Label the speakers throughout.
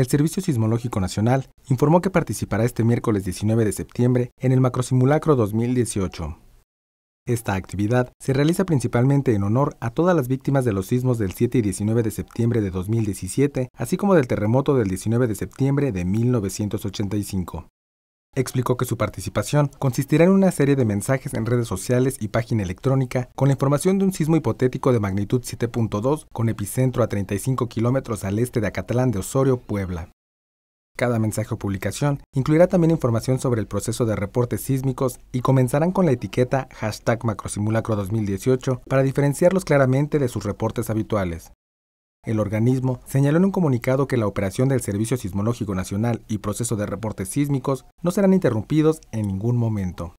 Speaker 1: el Servicio Sismológico Nacional informó que participará este miércoles 19 de septiembre en el Macrosimulacro 2018. Esta actividad se realiza principalmente en honor a todas las víctimas de los sismos del 7 y 19 de septiembre de 2017, así como del terremoto del 19 de septiembre de 1985 explicó que su participación consistirá en una serie de mensajes en redes sociales y página electrónica con la información de un sismo hipotético de magnitud 7.2 con epicentro a 35 kilómetros al este de Acatlán de Osorio, Puebla. Cada mensaje o publicación incluirá también información sobre el proceso de reportes sísmicos y comenzarán con la etiqueta hashtag macrosimulacro 2018 para diferenciarlos claramente de sus reportes habituales. El organismo señaló en un comunicado que la operación del Servicio Sismológico Nacional y proceso de reportes sísmicos no serán interrumpidos en ningún momento.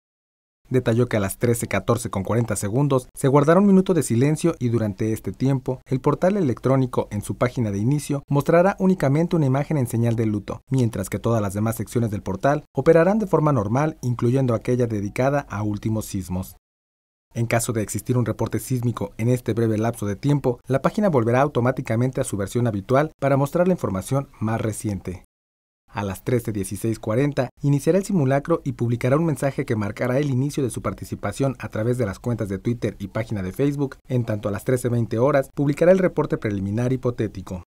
Speaker 1: Detalló que a las 13.14.40 con segundos se guardará un minuto de silencio y durante este tiempo el portal electrónico en su página de inicio mostrará únicamente una imagen en señal de luto, mientras que todas las demás secciones del portal operarán de forma normal, incluyendo aquella dedicada a últimos sismos. En caso de existir un reporte sísmico en este breve lapso de tiempo, la página volverá automáticamente a su versión habitual para mostrar la información más reciente. A las 13.16.40 iniciará el simulacro y publicará un mensaje que marcará el inicio de su participación a través de las cuentas de Twitter y página de Facebook, en tanto a las 13.20 horas publicará el reporte preliminar hipotético.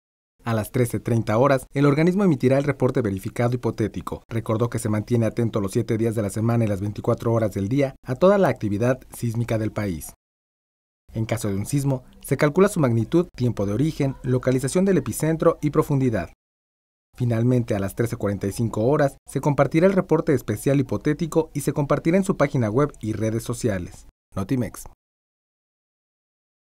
Speaker 1: A las 13.30 horas, el organismo emitirá el reporte verificado hipotético. Recordó que se mantiene atento los 7 días de la semana y las 24 horas del día a toda la actividad sísmica del país. En caso de un sismo, se calcula su magnitud, tiempo de origen, localización del epicentro y profundidad. Finalmente, a las 13.45 horas, se compartirá el reporte especial hipotético y se compartirá en su página web y redes sociales. Notimex.